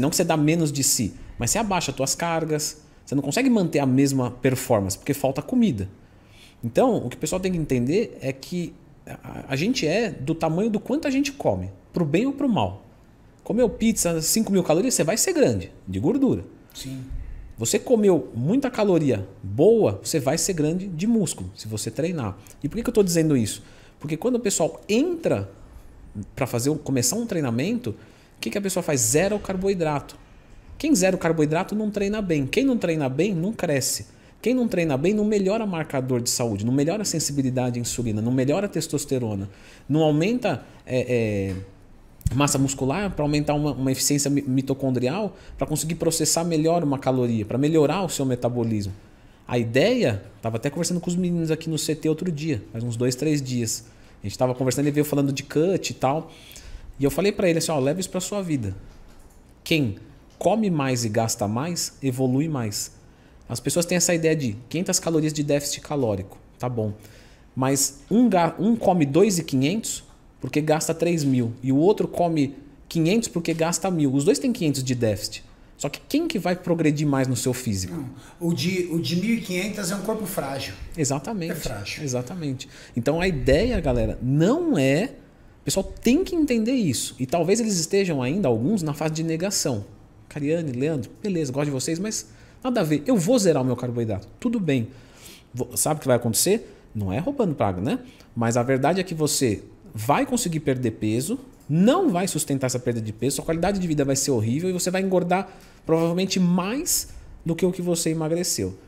Não que você dá menos de si, mas você abaixa as suas cargas, você não consegue manter a mesma performance, porque falta comida. Então, o que o pessoal tem que entender é que a gente é do tamanho do quanto a gente come, pro bem ou pro mal. Comeu pizza, 5 mil calorias, você vai ser grande, de gordura. Sim. Você comeu muita caloria boa, você vai ser grande de músculo, se você treinar. E por que, que eu estou dizendo isso? Porque quando o pessoal entra para fazer começar um treinamento, o que, que a pessoa faz? Zero o carboidrato. Quem zera o carboidrato não treina bem. Quem não treina bem não cresce. Quem não treina bem não melhora marcador de saúde, não melhora a sensibilidade à insulina, não melhora a testosterona, não aumenta é, é, massa muscular para aumentar uma, uma eficiência mitocondrial, para conseguir processar melhor uma caloria, para melhorar o seu metabolismo. A ideia, estava até conversando com os meninos aqui no CT outro dia, faz uns dois, três dias. A gente estava conversando e veio falando de cut e tal. E eu falei para ele assim, ó, leva isso para sua vida. Quem come mais e gasta mais, evolui mais. As pessoas têm essa ideia de 500 calorias de déficit calórico, tá bom. Mas um, um come 2,500 porque gasta 3000 mil e o outro come 500 porque gasta mil. Os dois têm 500 de déficit. Só que quem que vai progredir mais no seu físico? Não, o de, o de 1.500 é um corpo frágil. Exatamente. É frágil. Exatamente. Então a ideia, galera, não é pessoal tem que entender isso. E talvez eles estejam ainda, alguns, na fase de negação. Cariane, Leandro, beleza, gosto de vocês, mas nada a ver. Eu vou zerar o meu carboidrato. Tudo bem. Sabe o que vai acontecer? Não é roubando praga, né? Mas a verdade é que você vai conseguir perder peso, não vai sustentar essa perda de peso, sua qualidade de vida vai ser horrível e você vai engordar provavelmente mais do que o que você emagreceu.